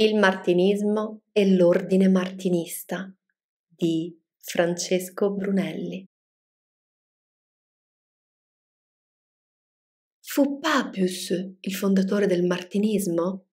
Il martinismo e l'ordine martinista di Francesco Brunelli. Fu Papius il fondatore del martinismo?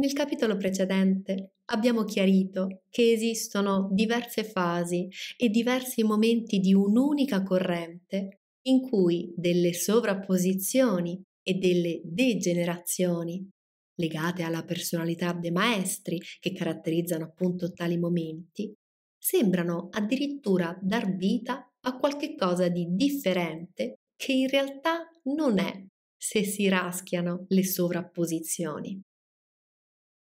Nel capitolo precedente abbiamo chiarito che esistono diverse fasi e diversi momenti di un'unica corrente in cui delle sovrapposizioni e delle degenerazioni legate alla personalità dei maestri che caratterizzano appunto tali momenti, sembrano addirittura dar vita a qualche cosa di differente che in realtà non è se si raschiano le sovrapposizioni.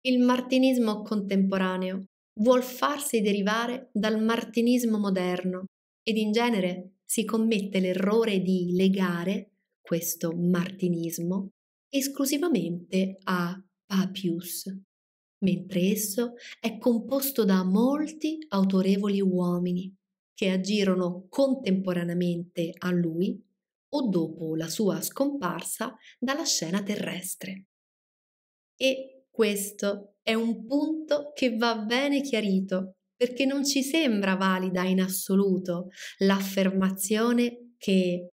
Il martinismo contemporaneo vuol farsi derivare dal martinismo moderno ed in genere si commette l'errore di legare questo martinismo esclusivamente a Papius, mentre esso è composto da molti autorevoli uomini che agirono contemporaneamente a lui o dopo la sua scomparsa dalla scena terrestre. E questo è un punto che va bene chiarito perché non ci sembra valida in assoluto l'affermazione che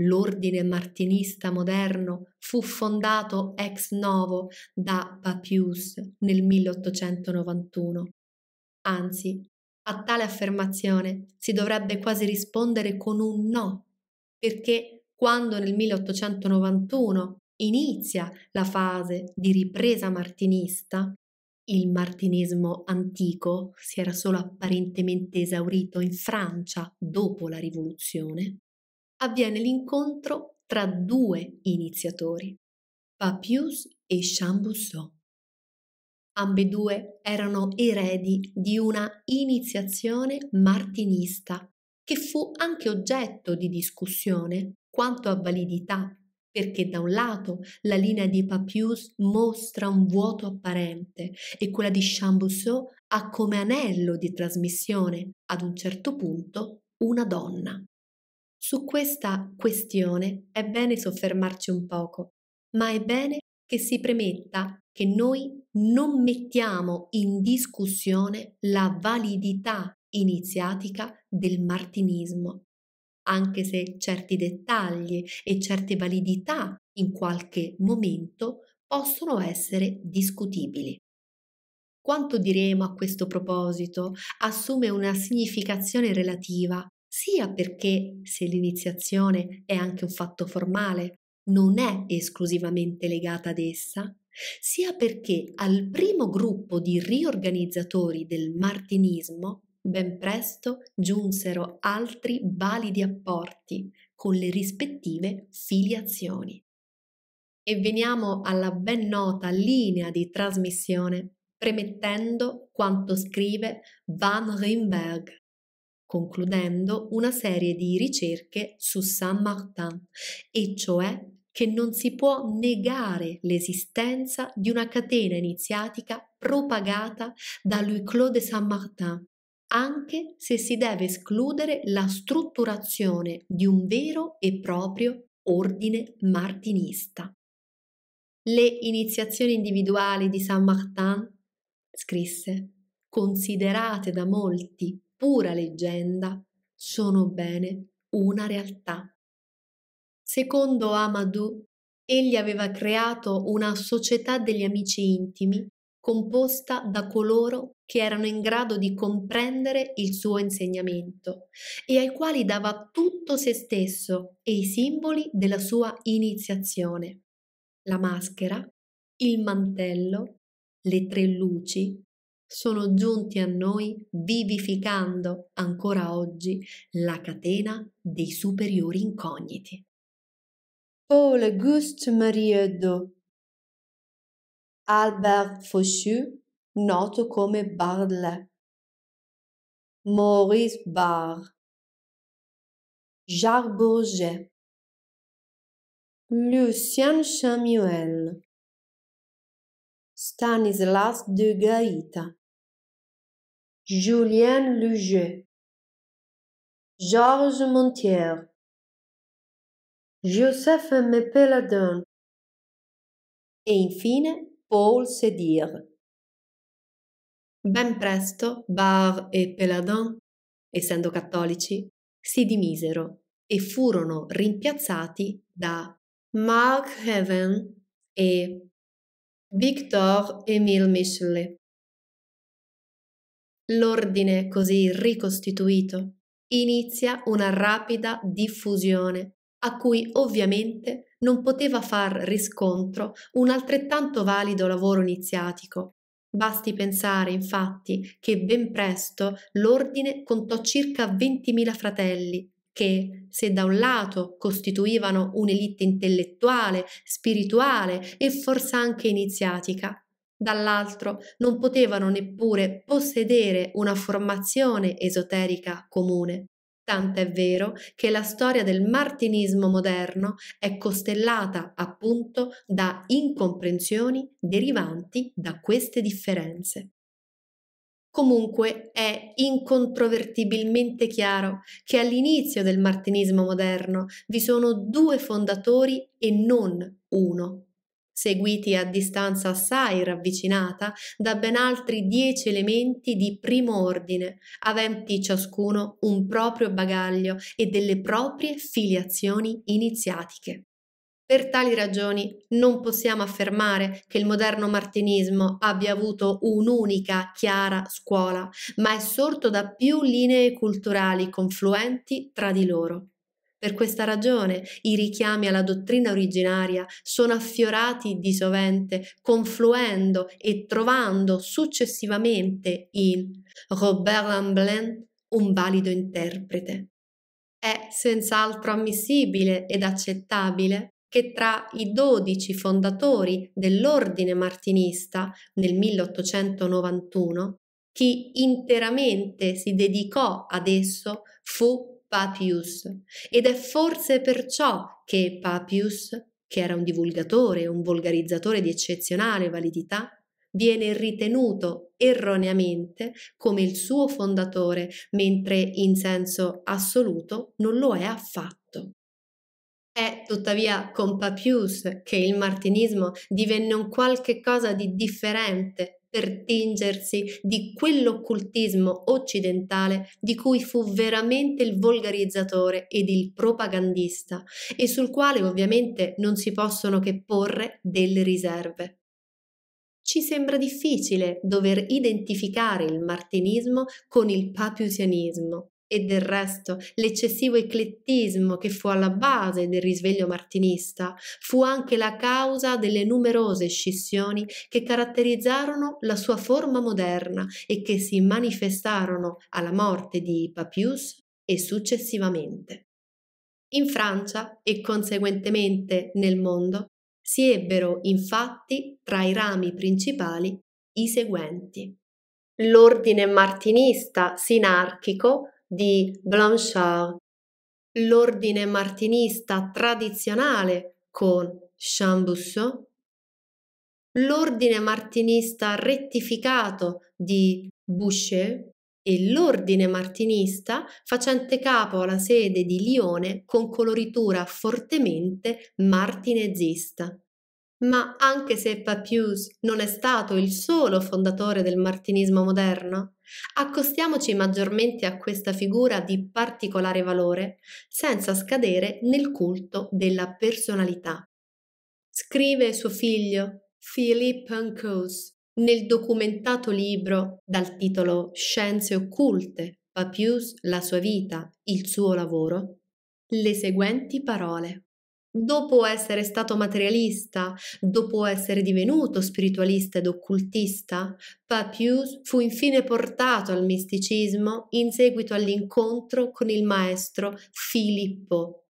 L'ordine martinista moderno fu fondato ex novo da Papius nel 1891. Anzi, a tale affermazione si dovrebbe quasi rispondere con un no, perché quando nel 1891 inizia la fase di ripresa martinista, il martinismo antico si era solo apparentemente esaurito in Francia dopo la rivoluzione, avviene l'incontro tra due iniziatori, Papius e Chambussot. Ambedue erano eredi di una iniziazione martinista che fu anche oggetto di discussione quanto a validità, perché da un lato la linea di Papius mostra un vuoto apparente e quella di Chambussot ha come anello di trasmissione, ad un certo punto, una donna. Su questa questione è bene soffermarci un poco, ma è bene che si premetta che noi non mettiamo in discussione la validità iniziatica del martinismo, anche se certi dettagli e certe validità in qualche momento possono essere discutibili. Quanto diremo a questo proposito assume una significazione relativa sia perché se l'iniziazione è anche un fatto formale, non è esclusivamente legata ad essa, sia perché al primo gruppo di riorganizzatori del martinismo ben presto giunsero altri validi apporti con le rispettive filiazioni. E veniamo alla ben nota linea di trasmissione, premettendo quanto scrive Van Rimberg concludendo una serie di ricerche su Saint Martin, e cioè che non si può negare l'esistenza di una catena iniziatica propagata da Louis-Claude Saint-Martin, anche se si deve escludere la strutturazione di un vero e proprio ordine martinista. Le iniziazioni individuali di Saint-Martin, scrisse, considerate da molti pura leggenda, sono bene una realtà. Secondo Amadou, egli aveva creato una società degli amici intimi composta da coloro che erano in grado di comprendere il suo insegnamento e ai quali dava tutto se stesso e i simboli della sua iniziazione. La maschera, il mantello, le tre luci, sono giunti a noi vivificando ancora oggi la catena dei superiori incogniti. Paul Auguste Marie Marieddo Albert Fauchu, noto come Barlet, Maurice Barr, Jacques Bourget, Lucien Samuel. Stanislas de Gaïta, Julien Luget, Georges Montier, Joseph M. Peladon e infine Paul Sedir. Ben presto Bar e Peladon, essendo cattolici, si dimisero e furono rimpiazzati da Mark Heaven e Victor Emile Michelet. L'ordine così ricostituito inizia una rapida diffusione a cui ovviamente non poteva far riscontro un altrettanto valido lavoro iniziatico. Basti pensare infatti che ben presto l'ordine contò circa 20.000 fratelli, che se da un lato costituivano un'elite intellettuale, spirituale e forse anche iniziatica, dall'altro non potevano neppure possedere una formazione esoterica comune. Tant'è vero che la storia del martinismo moderno è costellata appunto da incomprensioni derivanti da queste differenze. Comunque è incontrovertibilmente chiaro che all'inizio del martinismo moderno vi sono due fondatori e non uno, seguiti a distanza assai ravvicinata da ben altri dieci elementi di primo ordine, aventi ciascuno un proprio bagaglio e delle proprie filiazioni iniziatiche. Per tali ragioni non possiamo affermare che il moderno martinismo abbia avuto un'unica chiara scuola, ma è sorto da più linee culturali confluenti tra di loro. Per questa ragione i richiami alla dottrina originaria sono affiorati di sovente, confluendo e trovando successivamente in Robert Lamblin un valido interprete. È senz'altro ammissibile ed accettabile che tra i dodici fondatori dell'ordine martinista nel 1891, chi interamente si dedicò ad esso fu Papius ed è forse perciò che Papius, che era un divulgatore, un volgarizzatore di eccezionale validità, viene ritenuto erroneamente come il suo fondatore, mentre in senso assoluto non lo è affatto. È tuttavia con Papius che il martinismo divenne un qualche cosa di differente per tingersi di quell'occultismo occidentale di cui fu veramente il volgarizzatore ed il propagandista e sul quale ovviamente non si possono che porre delle riserve. Ci sembra difficile dover identificare il martinismo con il papiusianismo, e del resto, l'eccessivo eclettismo che fu alla base del risveglio martinista fu anche la causa delle numerose scissioni che caratterizzarono la sua forma moderna e che si manifestarono alla morte di Papius e successivamente. In Francia e conseguentemente nel mondo si ebbero infatti tra i rami principali i seguenti. L'ordine martinista sinarchico di Blanchard, l'ordine martinista tradizionale con Chambusseau, l'ordine martinista rettificato di Boucher e l'ordine martinista facente capo alla sede di Lione con coloritura fortemente martinezista. Ma anche se Papius non è stato il solo fondatore del martinismo moderno, accostiamoci maggiormente a questa figura di particolare valore senza scadere nel culto della personalità. Scrive suo figlio Philippe Ancos nel documentato libro dal titolo Scienze occulte, Papius, la sua vita, il suo lavoro, le seguenti parole dopo essere stato materialista, dopo essere divenuto spiritualista ed occultista, Papius fu infine portato al misticismo in seguito all'incontro con il maestro Filippo.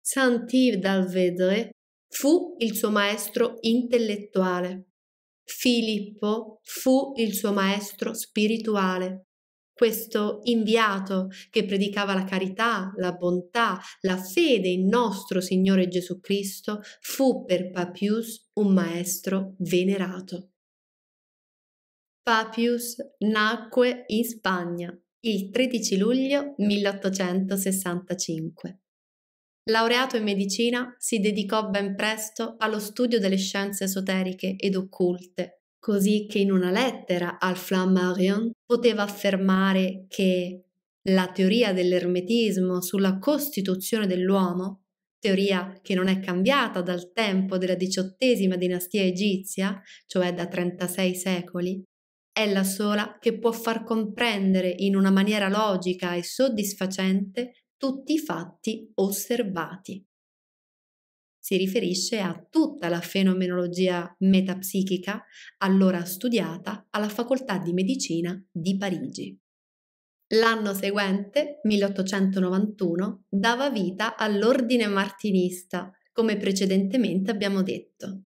Saint-Yves d'Alvedre fu il suo maestro intellettuale. Filippo fu il suo maestro spirituale questo inviato che predicava la carità, la bontà, la fede in nostro Signore Gesù Cristo, fu per Papius un maestro venerato. Papius nacque in Spagna il 13 luglio 1865. Laureato in medicina, si dedicò ben presto allo studio delle scienze esoteriche ed occulte così che in una lettera al Flammarion poteva affermare che la teoria dell'ermetismo sulla costituzione dell'uomo, teoria che non è cambiata dal tempo della diciottesima dinastia egizia, cioè da 36 secoli, è la sola che può far comprendere in una maniera logica e soddisfacente tutti i fatti osservati si riferisce a tutta la fenomenologia metapsichica allora studiata alla Facoltà di Medicina di Parigi. L'anno seguente, 1891, dava vita all'ordine martinista, come precedentemente abbiamo detto.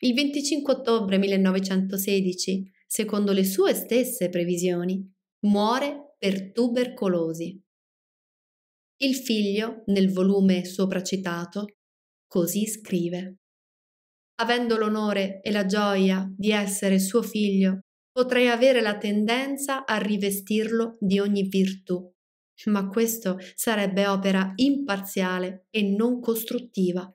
Il 25 ottobre 1916, secondo le sue stesse previsioni, muore per tubercolosi. Il figlio, nel volume sopracitato, Così scrive. Avendo l'onore e la gioia di essere suo figlio, potrei avere la tendenza a rivestirlo di ogni virtù, ma questo sarebbe opera imparziale e non costruttiva.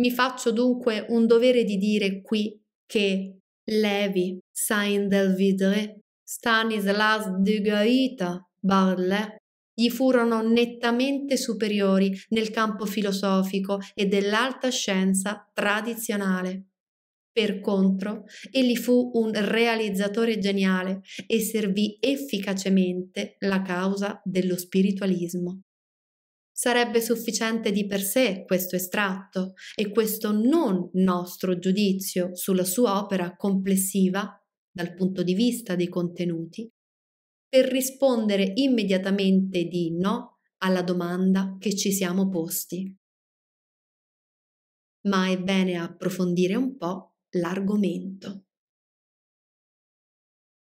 Mi faccio dunque un dovere di dire qui che Levi, Saint Delvidre, Stanislas de Gaeta Barlet, gli furono nettamente superiori nel campo filosofico e dell'alta scienza tradizionale. Per contro, egli fu un realizzatore geniale e servì efficacemente la causa dello spiritualismo. Sarebbe sufficiente di per sé questo estratto e questo non nostro giudizio sulla sua opera complessiva, dal punto di vista dei contenuti, per rispondere immediatamente di no alla domanda che ci siamo posti. Ma è bene approfondire un po' l'argomento.